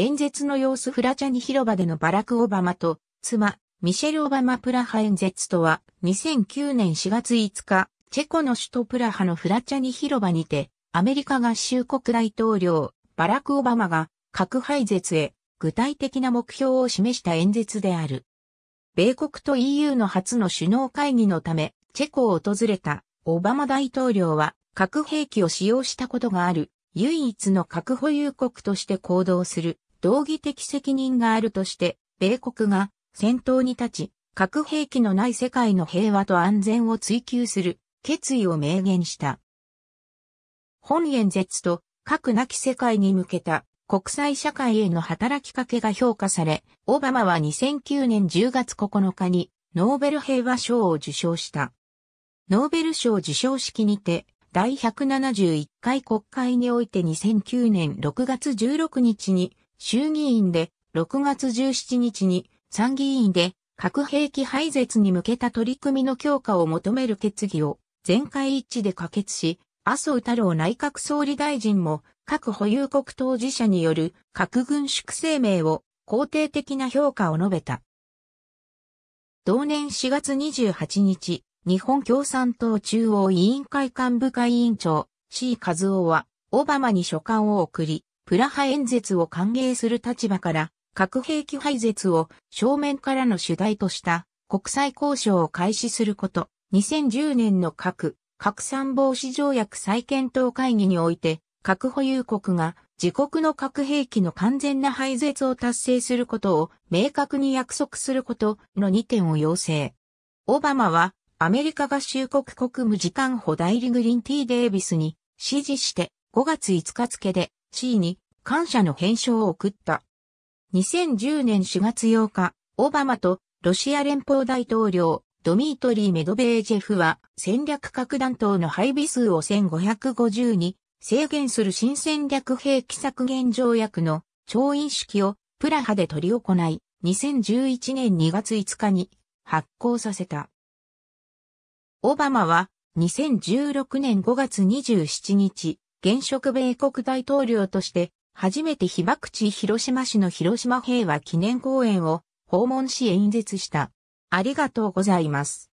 演説の様子フラチャニ広場でのバラク・オバマと妻、ミシェル・オバマ・プラハ演説とは2009年4月5日、チェコの首都プラハのフラチャニ広場にて、アメリカ合衆国大統領、バラク・オバマが核廃絶へ具体的な目標を示した演説である。米国と EU の初の首脳会議のため、チェコを訪れたオバマ大統領は核兵器を使用したことがある唯一の核保有国として行動する道義的責任があるとして、米国が先頭に立ち、核兵器のない世界の平和と安全を追求する決意を明言した。本演説と核なき世界に向けた国際社会への働きかけが評価され、オバマは2009年10月9日にノーベル平和賞を受賞した。ノーベル賞受賞式にて、第171回国会において2009年6月16日に衆議院で6月17日に参議院で核兵器廃絶に向けた取り組みの強化を求める決議を全会一致で可決し、麻生太郎内閣総理大臣も核保有国当事者による核軍縮声明を肯定的な評価を述べた。同年4月28日、日本共産党中央委員会幹部会委員長 C 和夫は、オバマに書簡を送り、プラハ演説を歓迎する立場から、核兵器廃絶を正面からの主題とした国際交渉を開始すること、2010年の核、核散防止条約再検討会議において、核保有国が自国の核兵器の完全な廃絶を達成することを明確に約束することの2点を要請。オバマはアメリカ合衆国国務次官補代理グリン・ティー・デイビスに指示して5月5日付で地位に感謝の返書を送った。2010年4月8日、オバマとロシア連邦大統領ドミートリー・メドベージェフは戦略核弾頭の配備数を1550に制限する新戦略兵器削減条約の調印式をプラハで取り行い、2011年2月5日に発行させた。オバマは2016年5月27日、現職米国大統領として初めて被爆地広島市の広島平和記念公園を訪問し演説した。ありがとうございます。